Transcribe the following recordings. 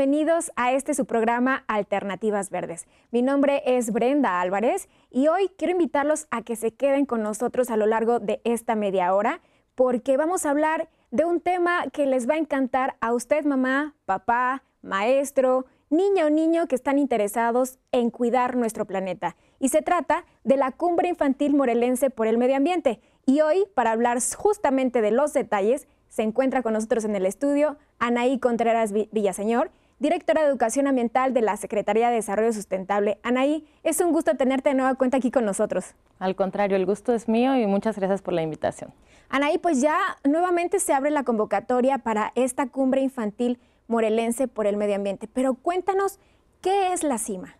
bienvenidos a este su programa Alternativas Verdes. Mi nombre es Brenda Álvarez y hoy quiero invitarlos a que se queden con nosotros a lo largo de esta media hora porque vamos a hablar de un tema que les va a encantar a usted mamá, papá, maestro, niña o niño que están interesados en cuidar nuestro planeta. Y se trata de la Cumbre Infantil Morelense por el Medio Ambiente. Y hoy, para hablar justamente de los detalles, se encuentra con nosotros en el estudio Anaí Contreras Villaseñor directora de Educación Ambiental de la Secretaría de Desarrollo Sustentable. Anaí, es un gusto tenerte de nueva cuenta aquí con nosotros. Al contrario, el gusto es mío y muchas gracias por la invitación. Anaí, pues ya nuevamente se abre la convocatoria para esta cumbre infantil morelense por el medio ambiente, pero cuéntanos, ¿qué es la cima?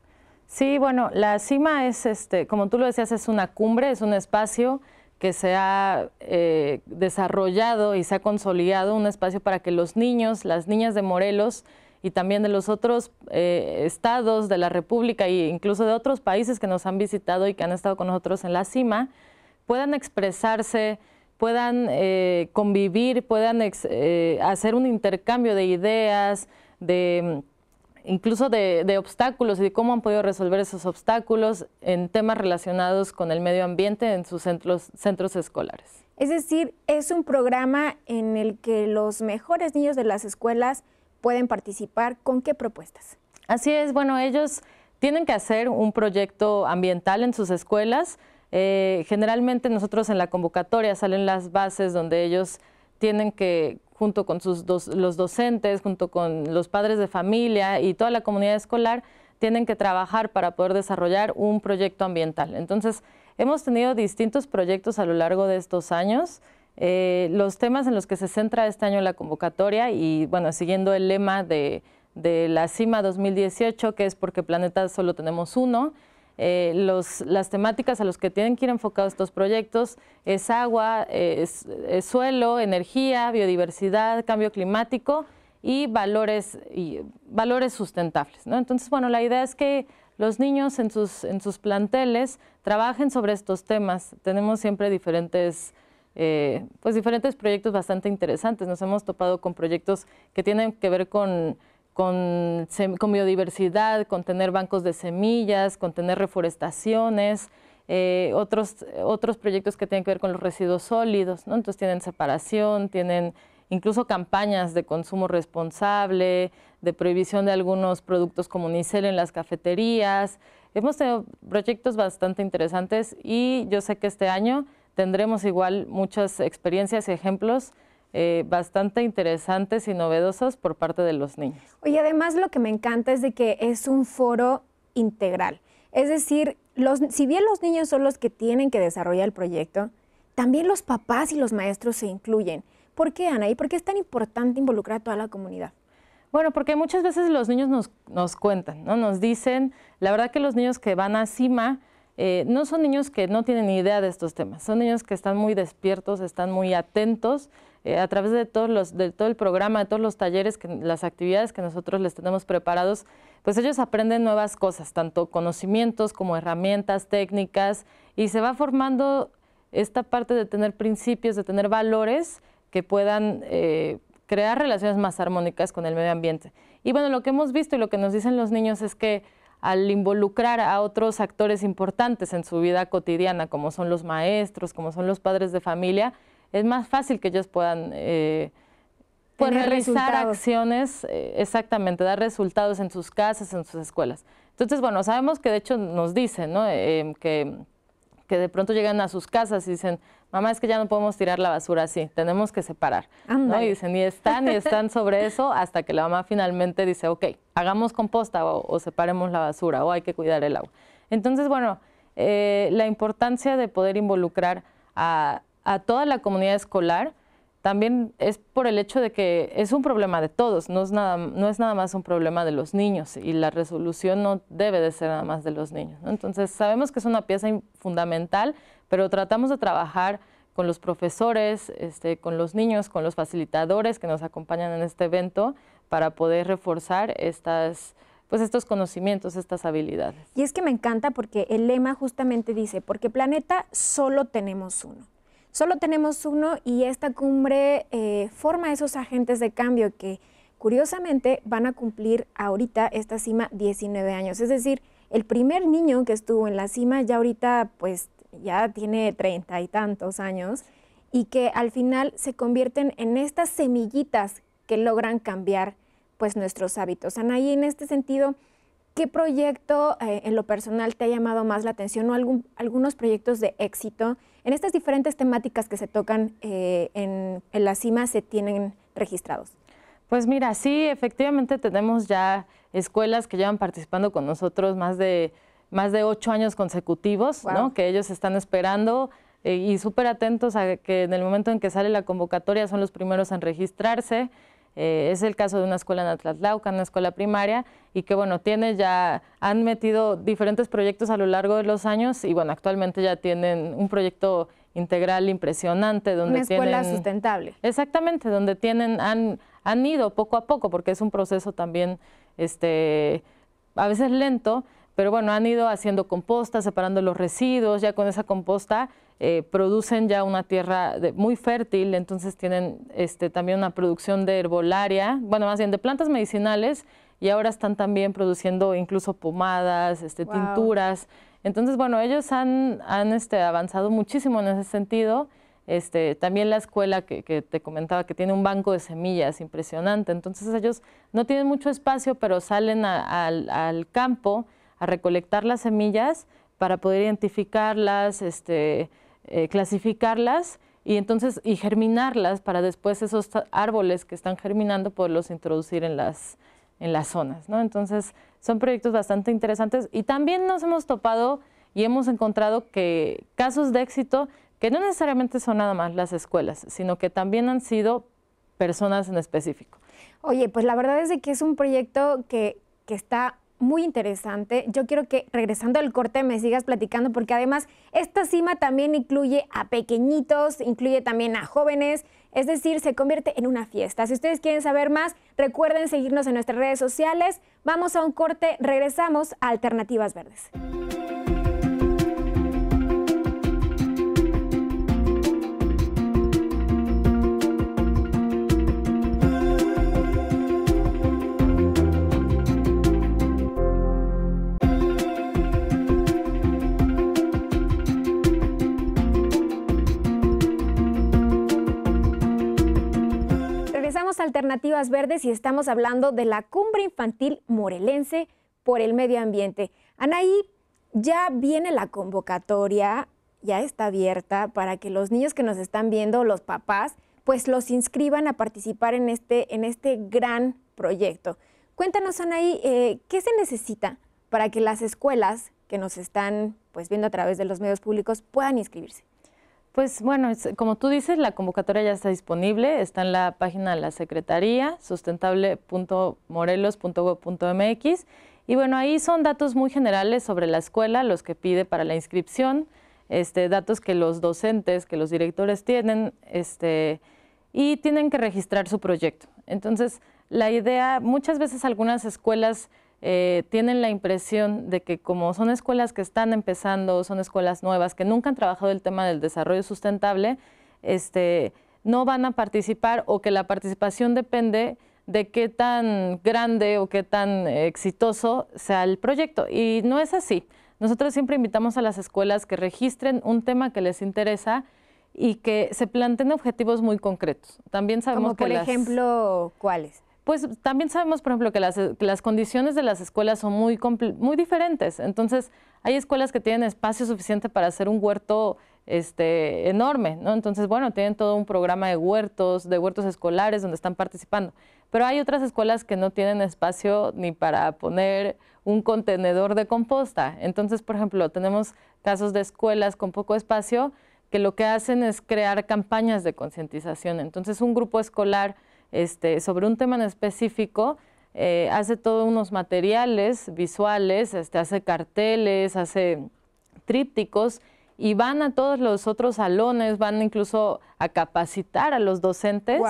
Sí, bueno, la cima es, este, como tú lo decías, es una cumbre, es un espacio que se ha eh, desarrollado y se ha consolidado, un espacio para que los niños, las niñas de Morelos, y también de los otros eh, estados de la República e incluso de otros países que nos han visitado y que han estado con nosotros en la cima, puedan expresarse, puedan eh, convivir, puedan eh, hacer un intercambio de ideas, de incluso de, obstáculos y de cómo han podido resolver esos obstáculos en temas relacionados con el medio ambiente en sus centros escolares. Es decir, es un programa en el que los mejores niños de las escuelas pueden participar, ¿con qué propuestas? Así es, bueno, ellos tienen que hacer un proyecto ambiental en sus escuelas. Eh, generalmente nosotros en la convocatoria salen las bases donde ellos tienen que, junto con sus dos, los docentes, junto con los padres de familia y toda la comunidad escolar, tienen que trabajar para poder desarrollar un proyecto ambiental. Entonces, hemos tenido distintos proyectos a lo largo de estos años. Eh, los temas en los que se centra este año la convocatoria y bueno, siguiendo el lema de, la CIMA 2018, que es porque Planeta solo tenemos uno, eh, las temáticas a las que tienen que ir enfocados estos proyectos es agua, es, suelo, energía, biodiversidad, cambio climático y valores, y valores sustentables. Entonces, bueno, la idea es que los niños en sus, en sus planteles trabajen sobre estos temas. Tenemos siempre diferentes eh, pues diferentes proyectos bastante interesantes. Nos hemos topado con proyectos que tienen que ver con, con, biodiversidad, con tener bancos de semillas, con tener reforestaciones, eh, otros, otros proyectos que tienen que ver con los residuos sólidos, Entonces tienen separación, tienen incluso campañas de consumo responsable, de prohibición de algunos productos como unicel en las cafeterías. Hemos tenido proyectos bastante interesantes y yo sé que este año tendremos igual muchas experiencias y ejemplos eh, bastante interesantes y novedosos por parte de los niños. Y además lo que me encanta es de que es un foro integral. Es decir, si bien los niños son los que tienen que desarrollar el proyecto, también los papás y los maestros se incluyen. ¿Por qué, Ana? ¿Y por qué es tan importante involucrar a toda la comunidad? Bueno, porque muchas veces los niños nos, nos cuentan, ¿no? Nos dicen, la verdad que los niños que van a CIMA eh, no son niños que no tienen ni idea de estos temas, son niños que están muy despiertos, están muy atentos. Eh, a través de, todos los, de todo el programa, de todos los talleres, las actividades que nosotros les tenemos preparados, pues ellos aprenden nuevas cosas, tanto conocimientos como herramientas técnicas, y se va formando esta parte de tener principios, de tener valores que puedan eh, crear relaciones más armónicas con el medio ambiente. Y bueno, lo que hemos visto y lo que nos dicen los niños es que al involucrar a otros actores importantes en su vida cotidiana, como son los maestros, como son los padres de familia, es más fácil que ellos puedan eh, realizar acciones, eh, exactamente, dar resultados en sus casas, en sus escuelas. Entonces, bueno, sabemos que de hecho nos dicen ¿no? Eh, que de pronto llegan a sus casas y dicen, mamá, es que ya no podemos tirar la basura así, tenemos que separar. ¿no? Y dicen, ni están, ni están sobre eso, hasta que la mamá finalmente dice, ok, hagamos composta o, separemos la basura o hay que cuidar el agua. Entonces, bueno, eh, la importancia de poder involucrar a, toda la comunidad escolar, también es por el hecho de que es un problema de todos, no es nada, no es nada más un problema de los niños y la resolución no debe de ser nada más de los niños. Entonces sabemos que es una pieza fundamental, pero tratamos de trabajar con los profesores, este, con los niños, con los facilitadores que nos acompañan en este evento para poder reforzar pues, estos conocimientos, estas habilidades. Y es que me encanta porque el lema justamente dice, porque planeta solo tenemos uno. Solo tenemos uno y esta cumbre eh, forma esos agentes de cambio que curiosamente van a cumplir ahorita esta cima 19 años. Es decir, el primer niño que estuvo en la cima ya ahorita pues ya tiene treinta y tantos años, y que al final se convierten en estas semillitas que logran cambiar pues nuestros hábitos. Anaí, en este sentido, ¿qué proyecto eh, en lo personal te ha llamado más la atención o algún, algunos proyectos de éxito en estas diferentes temáticas que se tocan eh, en, en la cima se tienen registrados? Pues mira, sí, efectivamente tenemos ya escuelas que llevan participando con nosotros más de más de ocho años consecutivos, ¿no? que ellos están esperando eh, y súper atentos a que en el momento en que sale la convocatoria son los primeros en registrarse. Eh, es el caso de una escuela en Atlatlauca, una escuela primaria, y que bueno, tiene ya, han metido diferentes proyectos a lo largo de los años y bueno, actualmente ya tienen un proyecto integral impresionante donde una escuela sustentable. Exactamente, donde tienen, han, han ido poco a poco, porque es un proceso también este, a veces lento, pero bueno, han ido haciendo composta, separando los residuos, ya con esa composta eh, producen ya una tierra muy fértil, entonces tienen este, también una producción de herbolaria, bueno, más bien de plantas medicinales y ahora están también produciendo incluso pomadas, este, tinturas. Entonces, bueno, ellos han, este, avanzado muchísimo en ese sentido. también la escuela que, te comentaba que tiene un banco de semillas impresionante, entonces ellos no tienen mucho espacio, pero salen al campo a recolectar las semillas para poder identificarlas, este, eh, clasificarlas y entonces y germinarlas para después esos árboles que están germinando poderlos introducir en las, en las zonas. ¿no? Entonces son proyectos bastante interesantes y también nos hemos topado y hemos encontrado que casos de éxito que no necesariamente son nada más las escuelas, sino que también han sido personas en específico. Oye, pues la verdad es de que es un proyecto que, que está muy interesante. Yo quiero que regresando al corte me sigas platicando porque además esta cima también incluye a pequeñitos, incluye también a jóvenes, es decir, se convierte en una fiesta. Si ustedes quieren saber más, recuerden seguirnos en nuestras redes sociales. Vamos a un corte, regresamos a Alternativas Verdes. verdes y estamos hablando de la cumbre infantil morelense por el medio ambiente. Anaí, ya viene la convocatoria, ya está abierta para que los niños que nos están viendo, los papás, pues los inscriban a participar en este, en este gran proyecto. Cuéntanos, Anaí, eh, ¿qué se necesita para que las escuelas que nos están pues, viendo a través de los medios públicos puedan inscribirse? Pues bueno, como tú dices, la convocatoria ya está disponible, está en la página de la Secretaría, sustentable.morelos.gov.mx. Y bueno, ahí son datos muy generales sobre la escuela, los que pide para la inscripción, este, datos que los docentes, que los directores tienen, este, y tienen que registrar su proyecto. Entonces, la idea, muchas veces algunas escuelas eh, tienen la impresión de que como son escuelas que están empezando, son escuelas nuevas, que nunca han trabajado el tema del desarrollo sustentable, este, no van a participar o que la participación depende de qué tan grande o qué tan exitoso sea el proyecto. Y no es así. Nosotros siempre invitamos a las escuelas que registren un tema que les interesa y que se planteen objetivos muy concretos. También sabemos que por ejemplo, ¿cuáles? pues también sabemos, por ejemplo, que las, condiciones de las escuelas son muy, muy diferentes. Entonces, hay escuelas que tienen espacio suficiente para hacer un huerto este, enorme, ¿no? Entonces, bueno, tienen todo un programa de huertos, de huertos escolares donde están participando. Pero hay otras escuelas que no tienen espacio ni para poner un contenedor de composta. Entonces, por ejemplo, tenemos casos de escuelas con poco espacio que lo que hacen es crear campañas de concientización. Entonces, un grupo escolar este, sobre un tema en específico, eh, hace todos unos materiales visuales, este, hace carteles, hace trípticos y van a todos los otros salones, van incluso a capacitar a los docentes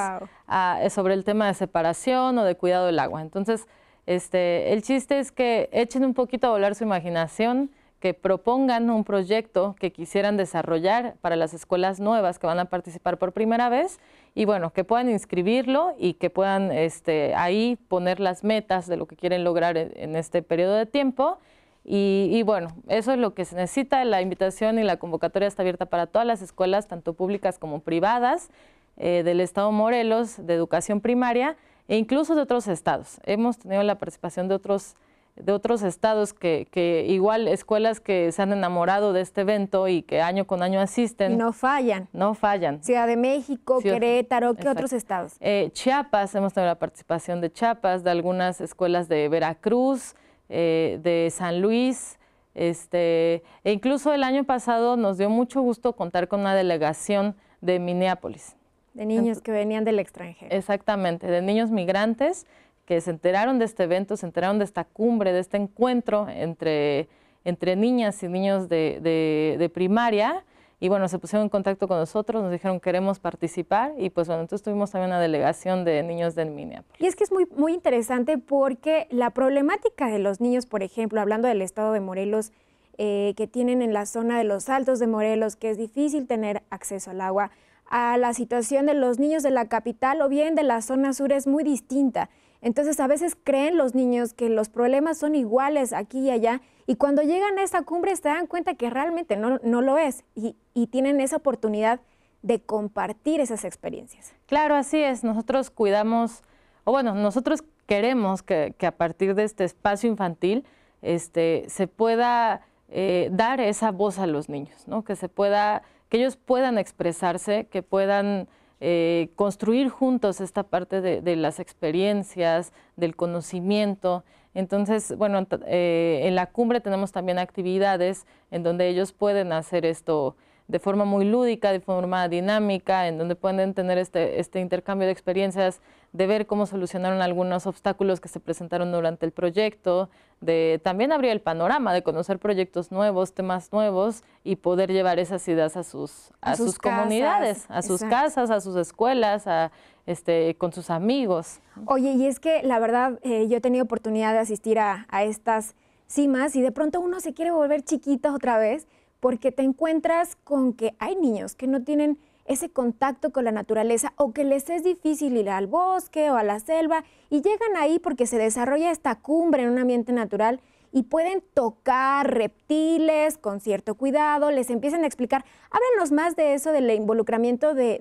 sobre el tema de separación o de cuidado del agua. Entonces, este, el chiste es que echen un poquito a volar su imaginación, que propongan un proyecto que quisieran desarrollar para las escuelas nuevas que van a participar por primera vez y bueno, que puedan inscribirlo y que puedan este, ahí poner las metas de lo que quieren lograr en, este periodo de tiempo. Y, bueno, eso es lo que se necesita. La invitación y la convocatoria está abierta para todas las escuelas, tanto públicas como privadas, eh, del Estado Morelos, de educación primaria e incluso de otros estados. Hemos tenido la participación de otros de otros estados que, igual escuelas que se han enamorado de este evento y que año con año asisten. no fallan. No fallan. Ciudad de México, Querétaro, ¿qué otros estados? Eh, Chiapas, hemos tenido la participación de Chiapas, de algunas escuelas de Veracruz, eh, de San Luis. Este, e incluso el año pasado nos dio mucho gusto contar con una delegación de Minneapolis. De niños que venían del extranjero. Exactamente, de niños migrantes que se enteraron de este evento, se enteraron de esta cumbre, de este encuentro entre, entre niñas y niños de, primaria. Y bueno, se pusieron en contacto con nosotros, nos dijeron queremos participar y pues bueno, entonces tuvimos también una delegación de niños de Minneapolis. Y es que es muy, muy interesante porque la problemática de los niños, por ejemplo, hablando del estado de Morelos, eh, que tienen en la zona de los Altos de Morelos, que es difícil tener acceso al agua, a la situación de los niños de la capital o bien de la zona sur es muy distinta. Entonces a veces creen los niños que los problemas son iguales aquí y allá y cuando llegan a esta cumbre se dan cuenta que realmente no, lo es y, tienen esa oportunidad de compartir esas experiencias. Claro, así es. Nosotros cuidamos, o bueno, nosotros queremos que, a partir de este espacio infantil este, se pueda eh, dar esa voz a los niños, ¿no? que se pueda, que ellos puedan expresarse, que puedan eh, construir juntos esta parte de, las experiencias, del conocimiento. Entonces, bueno, eh, en la cumbre tenemos también actividades en donde ellos pueden hacer esto de forma muy lúdica, de forma dinámica, en donde pueden tener este, este, intercambio de experiencias, de ver cómo solucionaron algunos obstáculos que se presentaron durante el proyecto, de también abrir el panorama, de conocer proyectos nuevos, temas nuevos y poder llevar esas ideas a sus, a, sus, comunidades, a sus casas, a sus escuelas, a, este, con sus amigos. Oye, y es que la verdad eh, yo he tenido oportunidad de asistir a, a estas cimas y de pronto uno se quiere volver chiquito otra vez porque te encuentras con que hay niños que no tienen ese contacto con la naturaleza o que les es difícil ir al bosque o a la selva y llegan ahí porque se desarrolla esta cumbre en un ambiente natural y pueden tocar reptiles con cierto cuidado, les empiezan a explicar, háblanos más de eso, del involucramiento de,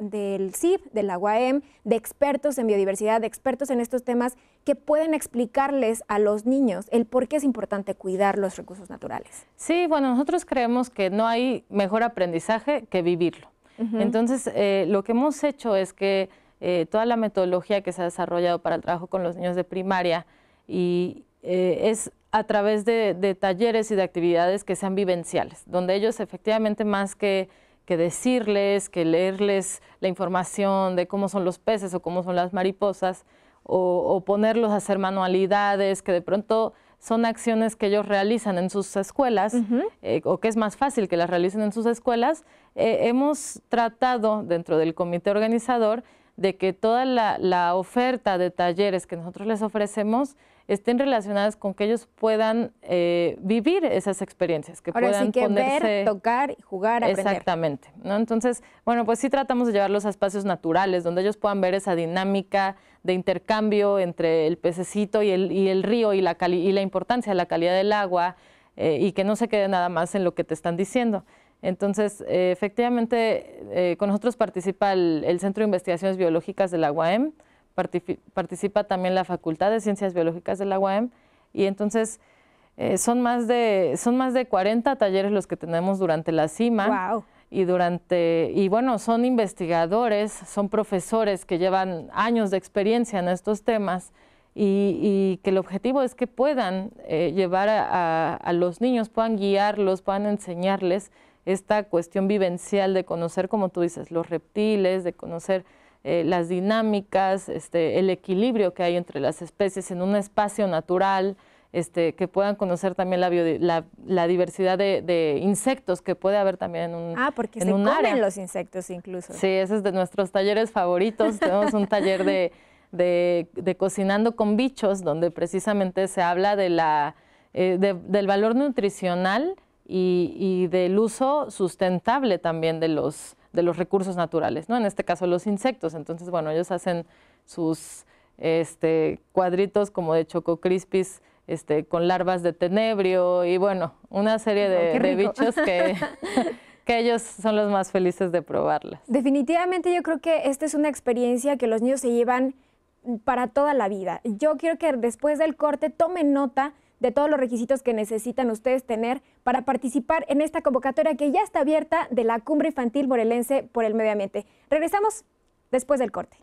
del CIP, de la UAM, de expertos en biodiversidad, de expertos en estos temas que pueden explicarles a los niños el por qué es importante cuidar los recursos naturales. Sí, bueno, nosotros creemos que no hay mejor aprendizaje que vivirlo. Entonces, eh, lo que hemos hecho es que eh, toda la metodología que se ha desarrollado para el trabajo con los niños de primaria y, eh, es a través de, talleres y de actividades que sean vivenciales, donde ellos efectivamente más que, decirles, que leerles la información de cómo son los peces o cómo son las mariposas, o, ponerlos a hacer manualidades, que de pronto son acciones que ellos realizan en sus escuelas, eh, o que es más fácil que las realicen en sus escuelas, eh, hemos tratado dentro del comité organizador de que toda la oferta de talleres que nosotros les ofrecemos estén relacionadas con que ellos puedan eh, vivir esas experiencias, que puedan sí que ver, tocar, jugar, aprender. Exactamente. ¿no? Entonces, bueno, pues sí tratamos de llevarlos a espacios naturales, donde ellos puedan ver esa dinámica de intercambio entre el pececito y el, río y la, importancia de la calidad del agua eh, y que no se quede nada más en lo que te están diciendo. Entonces, eh, efectivamente, con nosotros participa el, el Centro de Investigaciones Biológicas de la UAM, participa también la Facultad de Ciencias Biológicas de la UAM y entonces eh, son, más de, son más de 40 talleres los que tenemos durante la CIMA. Y durante, y bueno, son investigadores, son profesores que llevan años de experiencia en estos temas y, que el objetivo es que puedan eh, llevar a los niños, puedan guiarlos, puedan enseñarles esta cuestión vivencial de conocer, como tú dices, los reptiles, de conocer eh, las dinámicas, este, el equilibrio que hay entre las especies en un espacio natural, este, que puedan conocer también la, la, la diversidad de, insectos que puede haber también en un Ah, porque en comen los insectos incluso. Sí, ese es de nuestros talleres favoritos. Tenemos un taller de, de, de, cocinando con bichos, donde precisamente se habla de la, eh, del valor nutricional y, y, del uso sustentable también de los de los recursos naturales, ¿no? En este caso los insectos. Entonces, bueno, ellos hacen sus este, cuadritos como de Choco Crispis este, con larvas de tenebrio y bueno, una serie de, bichos que... que ellos son los más felices de probarlas. Definitivamente yo creo que esta es una experiencia que los niños se llevan para toda la vida. Yo quiero que después del corte tomen nota de todos los requisitos que necesitan ustedes tener para participar en esta convocatoria que ya está abierta de la Cumbre Infantil borelense por el Medio Ambiente. Regresamos después del corte.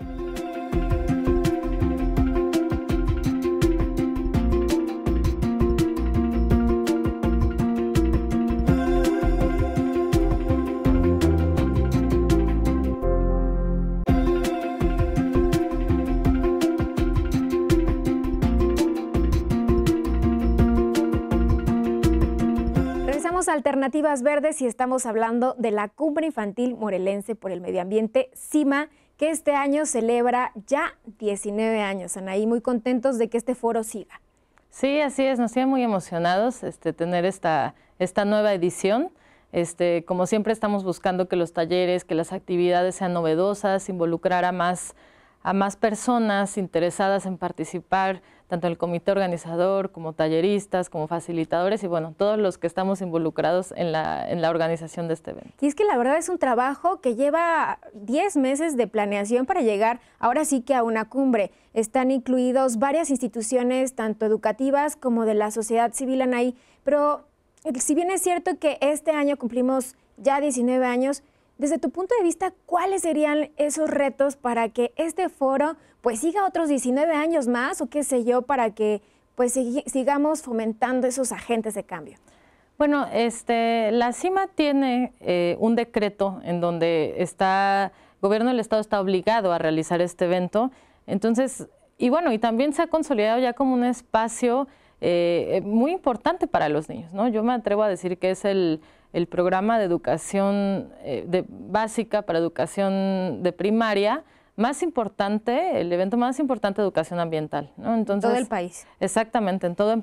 Alternativas Verdes y estamos hablando de la Cumbre Infantil Morelense por el Medio Ambiente, CIMA, que este año celebra ya 19 años. Anaí, muy contentos de que este foro siga. Sí, así es, nos tienen muy emocionados este, tener esta, esta nueva edición. Este, como siempre estamos buscando que los talleres, que las actividades sean novedosas, involucrar a más, a más personas interesadas en participar, tanto el comité organizador como talleristas, como facilitadores y bueno, todos los que estamos involucrados en la, en la organización de este evento. Y es que la verdad es un trabajo que lleva 10 meses de planeación para llegar ahora sí que a una cumbre. Están incluidos varias instituciones, tanto educativas como de la sociedad civil Anaí, pero eh, si bien es cierto que este año cumplimos ya 19 años, desde tu punto de vista, ¿cuáles serían esos retos para que este foro pues siga otros 19 años más o qué sé yo para que pues sigamos fomentando esos agentes de cambio? Bueno, este, la CIMA tiene eh, un decreto en donde está, el gobierno del Estado está obligado a realizar este evento. Entonces, y bueno, y también se ha consolidado ya como un espacio eh, muy importante para los niños, ¿no? Yo me atrevo a decir que es el, el programa de educación eh, de, básica para educación de primaria más importante, el evento más importante de educación ambiental. ¿no? Entonces, todo el país. Exactamente, en todo,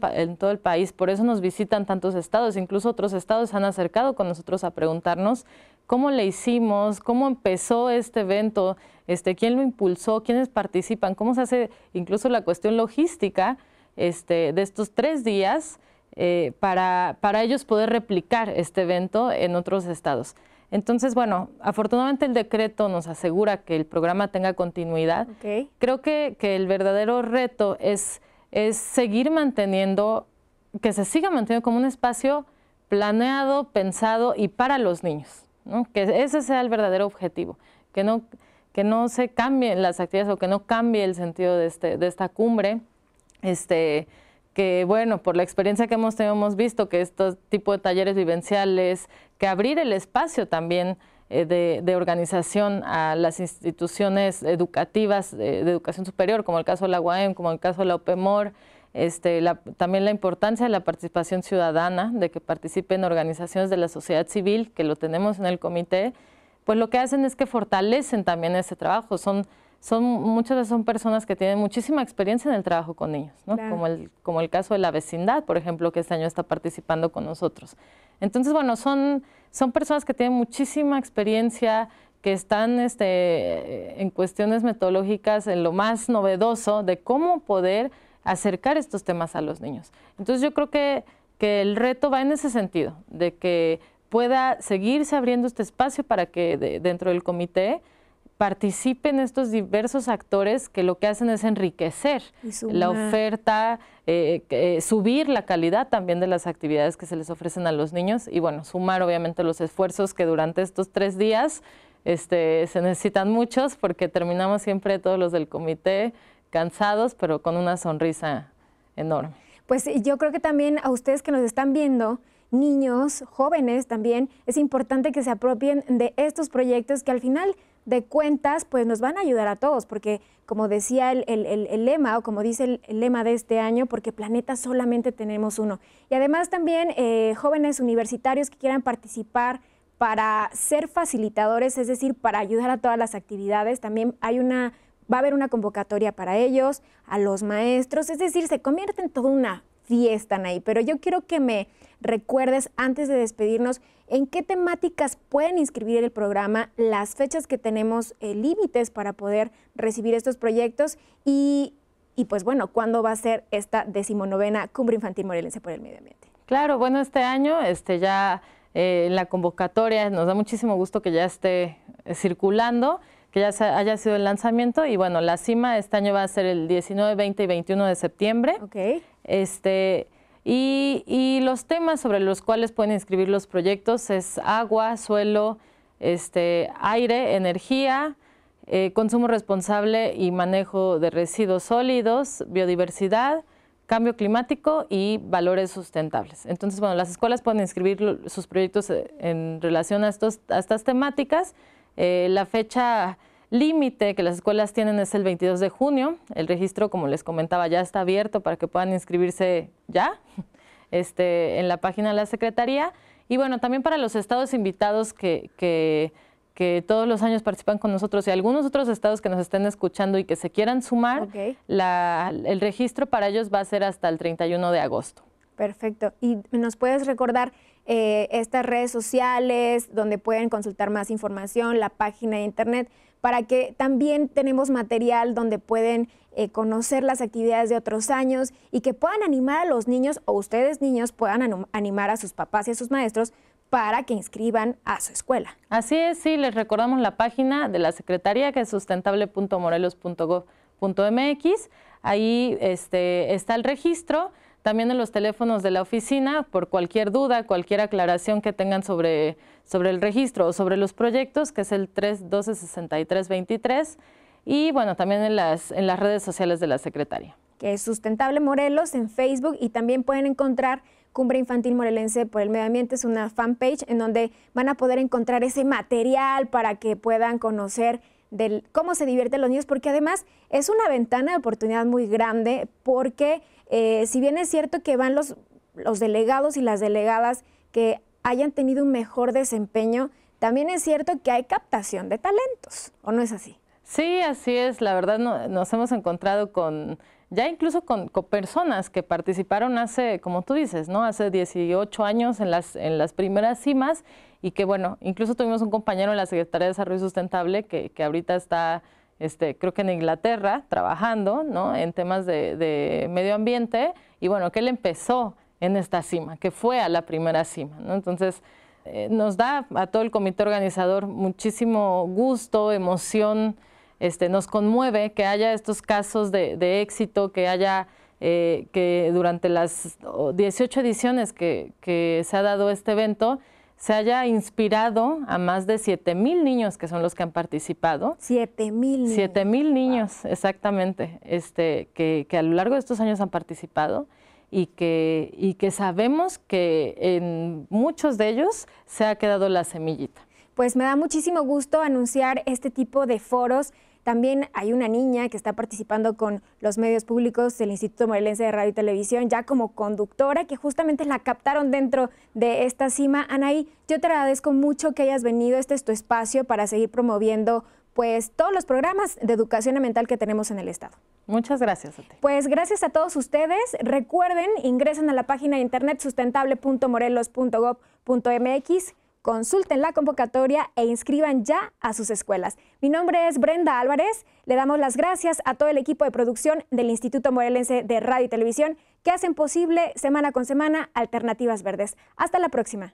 el país. Por eso nos visitan tantos estados, incluso otros estados se han acercado con nosotros a preguntarnos cómo le hicimos, cómo empezó este evento, este, quién lo impulsó, quiénes participan, cómo se hace incluso la cuestión logística este, de estos tres días eh, para, para ellos poder replicar este evento en otros estados. Entonces, bueno, afortunadamente el decreto nos asegura que el programa tenga continuidad. Creo que, el verdadero reto es, es seguir manteniendo, que se siga manteniendo como un espacio planeado, pensado y para los niños, que ese sea el verdadero objetivo, que no, que no se cambien las actividades o que no cambie el sentido de, este, de esta cumbre. Este, que bueno, por la experiencia que hemos tenido hemos visto que estos tipo de talleres vivenciales, que abrir el espacio también eh, de, organización a las instituciones educativas eh, de educación superior, como el caso de la UAM, como el caso de la UPEMOR, este, también la importancia de la participación ciudadana, de que participen organizaciones de la sociedad civil, que lo tenemos en el comité, pues lo que hacen es que fortalecen también ese trabajo, son son muchas veces son personas que tienen muchísima experiencia en el trabajo con niños, Como, el, caso de la vecindad, por ejemplo, que este año está participando con nosotros. Entonces, bueno, son, personas que tienen muchísima experiencia, que están este, en cuestiones metodológicas, en lo más novedoso de cómo poder acercar estos temas a los niños. Entonces yo creo que, el reto va en ese sentido, de que pueda seguirse abriendo este espacio para que dentro del comité participen estos diversos actores que lo que hacen es enriquecer la oferta, eh, eh, subir la calidad también de las actividades que se les ofrecen a los niños y bueno, sumar obviamente los esfuerzos que durante estos tres días este, se necesitan muchos porque terminamos siempre todos los del comité cansados pero con una sonrisa enorme. Pues yo creo que también a ustedes que nos están viendo, niños, jóvenes también, es importante que se apropien de estos proyectos que al final de cuentas, pues nos van a ayudar a todos, porque como decía el, el, lema o como dice el, lema de este año, porque planeta solamente tenemos uno. Y además también eh, jóvenes universitarios que quieran participar para ser facilitadores, es decir, para ayudar a todas las actividades, también hay una va a haber una convocatoria para ellos, a los maestros, es decir, se convierte en toda una fiestan están ahí. Pero yo quiero que me recuerdes antes de despedirnos en qué temáticas pueden inscribir el programa, las fechas que tenemos eh, límites para poder recibir estos proyectos y, y, pues bueno, cuándo va a ser esta decimonovena Cumbre Infantil Morelense por el Medio Ambiente. Claro, bueno, este año este, ya eh, la convocatoria nos da muchísimo gusto que ya esté eh, circulando que ya haya sido el lanzamiento y bueno, la cima este año va a ser el 19, 20 y 21 de septiembre. Okay. Este, y, los temas sobre los cuales pueden inscribir los proyectos es agua, suelo, este, aire, energía, eh, consumo responsable y manejo de residuos sólidos, biodiversidad, cambio climático y valores sustentables. Entonces, bueno, las escuelas pueden inscribir sus proyectos eh, en relación a, estas temáticas. Eh, la fecha límite que las escuelas tienen es el 22 de junio. El registro, como les comentaba, ya está abierto para que puedan inscribirse ya este, en la página de la Secretaría. Y bueno, también para los estados invitados que, que, todos los años participan con nosotros y algunos otros estados que nos estén escuchando y que se quieran sumar, el registro para ellos va a ser hasta el 31 de agosto. Perfecto. ¿Y nos puedes recordar eh, estas redes sociales donde pueden consultar más información, la página de internet para que también tenemos material donde pueden eh, conocer las actividades de otros años y que puedan animar a los niños o ustedes niños puedan animar a sus papás y a sus maestros para que inscriban a su escuela. Así es, sí, les recordamos la página de la Secretaría que es sustentable.morelos.gov.mx. Ahí este, está el registro también en los teléfonos de la oficina, por cualquier duda, cualquier aclaración que tengan sobre, sobre el registro o sobre los proyectos, que es el 312-6323. Y bueno, también en las, en las redes sociales de la secretaria. Que es Sustentable Morelos en Facebook y también pueden encontrar Cumbre Infantil Morelense por el Medio Ambiente. Es una fanpage en donde van a poder encontrar ese material para que puedan conocer del, cómo se divierten los niños, porque además es una ventana de oportunidad muy grande porque eh, si bien es cierto que van los, los delegados y las delegadas que hayan tenido un mejor desempeño, también es cierto que hay captación de talentos, ¿o no es así? Sí, así es. La verdad nos hemos encontrado con, ya incluso con, personas que participaron hace, como tú dices, ¿no? Hace 18 años en las, en las primeras cimas y que, bueno, incluso tuvimos un compañero en la Secretaría de Desarrollo Sustentable que, que ahorita está este, creo que en Inglaterra, trabajando en temas de, medio ambiente, y bueno, que él empezó en esta cima, que fue a la primera cima. Entonces, eh, nos da a todo el comité organizador muchísimo gusto, emoción, este, nos conmueve que haya estos casos de, éxito, que haya eh, que durante las 18 ediciones que se ha dado este evento, se haya inspirado a más de 7 mil niños que son los que han participado. 7 mil niños. 7 mil niños, exactamente, este, que, que, a lo largo de estos años han participado y que, y que sabemos que en muchos de ellos se ha quedado la semillita. Pues me da muchísimo gusto anunciar este tipo de foros también hay una niña que está participando con los medios públicos del Instituto Morelense de Radio y Televisión, ya como conductora, que justamente la captaron dentro de esta cima. Anaí, yo te agradezco mucho que hayas venido. Este es tu espacio para seguir promoviendo pues todos los programas de educación ambiental que tenemos en el estado. Muchas gracias Pues gracias a todos ustedes. Recuerden, ingresen a la página de internet sustentable.morelos.gov.mx Consulten la convocatoria e inscriban ya a sus escuelas. Mi nombre es Brenda Álvarez. Le damos las gracias a todo el equipo de producción del Instituto Morelense de Radio y Televisión que hacen posible semana con semana Alternativas Verdes. Hasta la próxima.